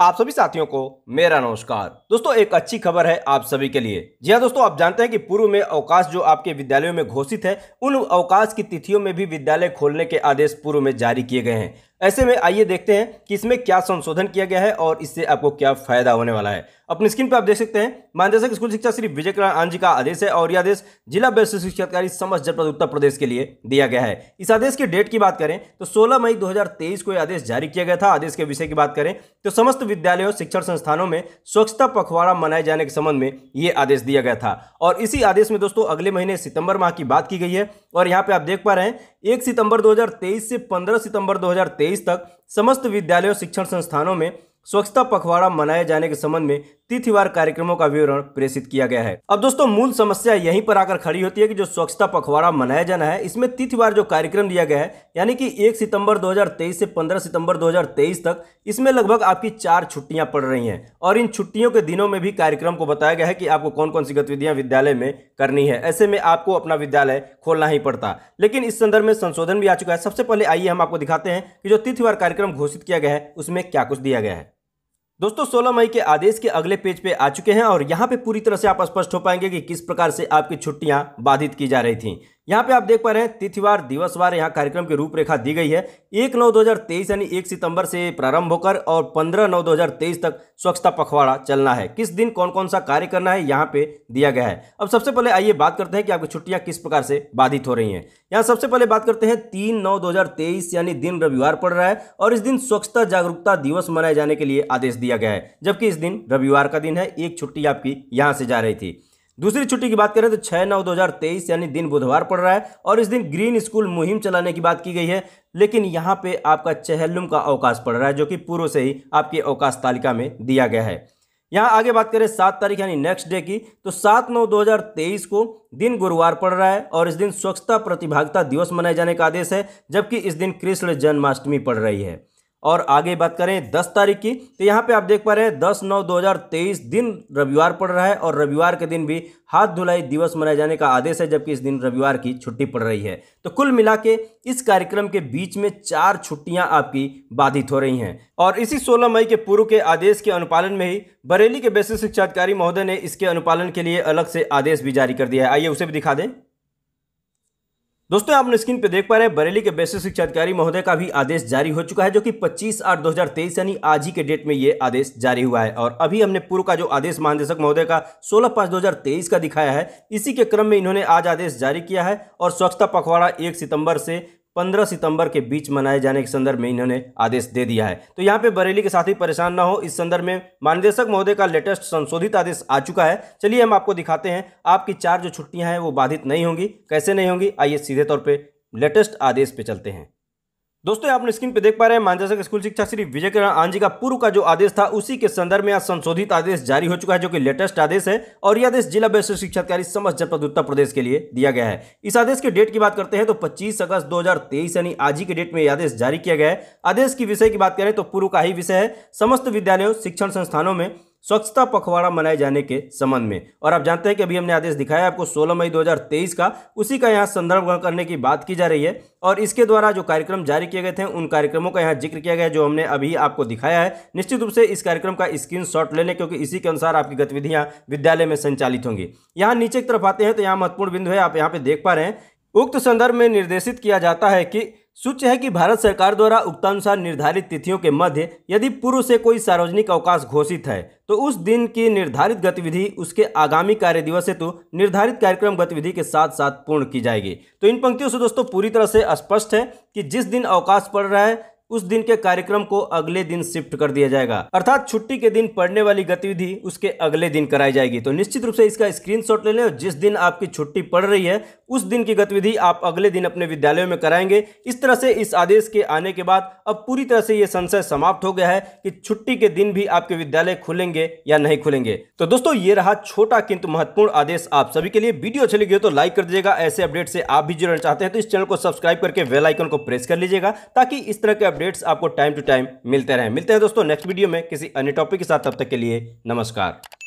आप सभी साथियों को मेरा नमस्कार दोस्तों एक अच्छी खबर है आप सभी के लिए जी हाँ दोस्तों आप जानते हैं कि पूर्व में अवकाश जो आपके विद्यालयों में घोषित है उन अवकाश की तिथियों में भी विद्यालय खोलने के आदेश पूर्व में जारी किए गए हैं ऐसे में आइए देखते हैं कि इसमें क्या संशोधन किया गया है और इससे आपको क्या फायदा होने वाला है अपनी स्क्रीन पर आप देख सकते हैं महानिदेशक स्कूल शिक्षा श्री विजय कुमार आंजी का आदेश है और यह आदेश जिला बेस्ट शिक्षा अधिकारी समस्त जनपद उत्तर प्रदेश के लिए दिया गया है इस आदेश की डेट की बात करें तो 16 मई 2023 को यह आदेश जारी किया गया था आदेश के विषय की बात करें तो समस्त विद्यालयों शिक्षण संस्थानों में स्वच्छता पखवाड़ा मनाए जाने के संबंध में ये आदेश दिया गया था और इसी आदेश में दोस्तों अगले महीने सितंबर माह की बात की गई है और यहाँ पे आप देख पा रहे हैं एक सितंबर दो से पंद्रह सितंबर दो तक समस्त विद्यालयों शिक्षण संस्थानों में स्वच्छता पखवाड़ा मनाए जाने के संबंध में तिथिवार कार्यक्रमों का विवरण प्रेषित किया गया है अब दोस्तों मूल समस्या यहीं पर आकर खड़ी होती है कि जो स्वच्छता पखवाड़ा मनाया जाना है इसमें तिथिवार जो कार्यक्रम दिया गया है यानी कि 1 सितंबर 2023 से 15 सितंबर 2023 तक इसमें लगभग आपकी चार छुट्टियां पड़ रही हैं और इन छुट्टियों के दिनों में भी कार्यक्रम को बताया गया है कि आपको कौन कौन सी गतिविधियां विद्यालय में करनी है ऐसे में आपको अपना विद्यालय खोलना ही पड़ता लेकिन इस संदर्भ में संशोधन भी आ चुका है सबसे पहले आइए हम आपको दिखाते हैं कि जो तिथिवार कार्यक्रम घोषित किया गया है उसमें क्या कुछ दिया गया है दोस्तों 16 मई के आदेश के अगले पेज पे आ चुके हैं और यहाँ पे पूरी तरह से आप स्पष्ट हो पाएंगे कि किस प्रकार से आपकी छुट्टियां बाधित की जा रही थी यहाँ पे आप देख पा रहे हैं तिथिवार दिवसवार यहाँ कार्यक्रम की रूपरेखा दी गई है एक नौ 2023 यानी एक सितंबर से प्रारंभ होकर और पंद्रह नौ 2023 तक स्वच्छता पखवाड़ा चलना है किस दिन कौन कौन सा कार्य करना है यहाँ पे दिया गया है अब सबसे पहले आइए बात करते हैं कि आपकी छुट्टियाँ किस प्रकार से बाधित हो रही हैं यहाँ सबसे पहले बात करते हैं तीन नौ दो यानी दिन रविवार पड़ रहा है और इस दिन स्वच्छता जागरूकता दिवस मनाए जाने के लिए आदेश दिया गया है जबकि इस दिन रविवार का दिन है एक छुट्टी आपकी यहाँ से जा रही थी दूसरी छुट्टी की बात करें तो छः नौ 2023 यानी दिन बुधवार पड़ रहा है और इस दिन ग्रीन स्कूल मुहिम चलाने की बात की गई है लेकिन यहाँ पे आपका चहलुम का अवकाश पड़ रहा है जो कि पूर्व से ही आपकी अवकाश तालिका में दिया गया है यहाँ आगे बात करें सात तारीख यानी नेक्स्ट डे की तो सात नौ 2023 को दिन गुरुवार पड़ रहा है और इस दिन स्वच्छता प्रतिभागिता दिवस मनाए जाने का आदेश है जबकि इस दिन कृष्ण जन्माष्टमी पड़ रही है और आगे बात करें दस तारीख की तो यहाँ पे आप देख पा रहे हैं दस नौ दो हज़ार तेईस दिन रविवार पड़ रहा है और रविवार के दिन भी हाथ धुलाई दिवस मनाए जाने का आदेश है जबकि इस दिन रविवार की छुट्टी पड़ रही है तो कुल मिला के इस कार्यक्रम के बीच में चार छुट्टियां आपकी बाधित हो रही हैं और इसी 16 मई के पूर्व के आदेश के अनुपालन में ही बरेली के बेसिक शिक्षा अधिकारी महोदय ने इसके अनुपालन के लिए अलग से आदेश भी जारी कर दिया है आइए उसे भी दिखा दें दोस्तों आप स्क्रीन पे देख पा रहे हैं बरेली के बेसिक शिक्षा अधिकारी महोदय का भी आदेश जारी हो चुका है जो कि 25 आठ 2023 यानी आज ही के डेट में ये आदेश जारी हुआ है और अभी हमने पूर्व का जो आदेश महानिदेशक महोदय का 16 पांच 2023 का दिखाया है इसी के क्रम में इन्होंने आज आदेश जारी किया है और स्वच्छता पखवाड़ा एक सितंबर से 15 सितंबर के बीच मनाए जाने के संदर्भ में इन्होंने आदेश दे दिया है तो यहाँ पे बरेली के साथ ही परेशान ना हो इस संदर्भ में महानिदेशक महोदय का लेटेस्ट संशोधित आदेश आ चुका है चलिए हम आपको दिखाते हैं आपकी चार जो छुट्टियाँ हैं वो बाधित नहीं होंगी कैसे नहीं होंगी आइए सीधे तौर पर लेटेस्ट आदेश पे चलते हैं दोस्तों आप स्क्रीन पे देख पा रहे हैं मांझासक स्कूल शिक्षा श्री विजय किरण आंजी का पूर्व का जो आदेश था उसी के संदर्भ में आज संशोधित आदेश जारी हो चुका है जो कि लेटेस्ट आदेश है और यह आदेश जिला बेस्ट शिक्षाधिकारी समस्त जनपद उत्तर प्रदेश के लिए दिया गया है इस आदेश के डेट की बात करते हैं तो पच्चीस अगस्त दो यानी आज ही के डेट में यह आदेश जारी किया गया है आदेश की विषय की बात करें तो पूर्व का ही विषय है समस्त विद्यालयों शिक्षण संस्थानों में स्वच्छता पखवाड़ा मनाए जाने के संबंध में और आप जानते हैं कि अभी हमने आदेश दिखाया आपको 16 मई 2023 का उसी का यहाँ संदर्भ करने की बात की जा रही है और इसके द्वारा जो कार्यक्रम जारी किए गए थे उन कार्यक्रमों का यहाँ जिक्र किया गया जो हमने अभी आपको दिखाया है निश्चित रूप से इस कार्यक्रम का स्क्रीन ले लें क्योंकि इसी के अनुसार आपकी गतिविधियाँ विद्यालय में संचालित होंगी यहाँ नीचे की तरफ आते हैं तो यहाँ महत्वपूर्ण बिंदु है आप यहाँ पे देख पा रहे हैं उक्त संदर्भ में निर्देशित किया जाता है कि सूच्य है कि भारत सरकार द्वारा उक्तानुसार निर्धारित तिथियों के मध्य यदि पूर्व से कोई सार्वजनिक अवकाश घोषित है तो उस दिन की निर्धारित गतिविधि उसके आगामी कार्य दिवस हेतु निर्धारित कार्यक्रम गतिविधि के साथ साथ पूर्ण की जाएगी तो इन पंक्तियों से दोस्तों पूरी तरह से स्पष्ट है कि जिस दिन अवकाश पड़ रहा है उस दिन के कार्यक्रम को अगले दिन शिफ्ट कर दिया जाएगा अर्थात छुट्टी के दिन पढ़ने वाली गतिविधि उसके अगले दिन कराई जाएगी तो निश्चित रूप से इसका स्क्रीनशॉट ले लें और जिस दिन आपकी छुट्टी पड़ रही है उस दिन की गतिविधि आप अगले दिन अपने विद्यालयों में कराएंगे इस तरह से इस आदेश के आने के बाद अब पूरी तरह से यह संशय समाप्त हो गया है कि छुट्टी के दिन भी आपके विद्यालय खुलेंगे या नहीं खुलेंगे तो दोस्तों ये रहा छोटा किंतु महत्वपूर्ण आदेश आप सभी के लिए वीडियो अच्छी लगी हो तो लाइक कर दीजिएगा ऐसे अपडेट से आप भी जुड़ना चाहते हैं तो इस चैनल को सब्सक्राइब करके वेलाइकन को प्रेस कर लीजिएगा ताकि इस तरह के अपडेट अपडेट्स आपको टाइम टू टाइम मिलते रहें मिलते हैं दोस्तों नेक्स्ट वीडियो में किसी अन्य टॉपिक के साथ तब तक के लिए नमस्कार